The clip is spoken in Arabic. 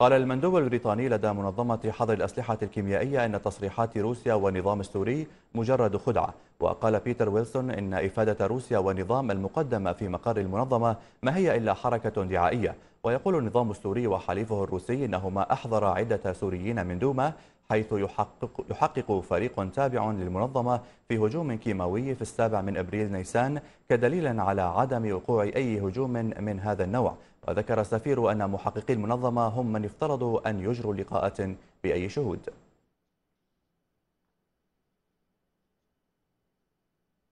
قال المندوب البريطاني لدى منظمة حظر الأسلحة الكيميائية أن تصريحات روسيا والنظام السوري مجرد خدعة وقال بيتر ويلسون إن إفادة روسيا والنظام المقدمة في مقر المنظمة ما هي إلا حركة دعائية ويقول النظام السوري وحليفه الروسي إنهما أحضر عدة سوريين من دوما حيث يحقق, يحقق فريق تابع للمنظمة في هجوم كيماوي في السابع من أبريل نيسان كدليل على عدم وقوع أي هجوم من هذا النوع وذكر السفير أن محققي المنظمة هم من افترضوا أن يجروا لقاءات بأي شهود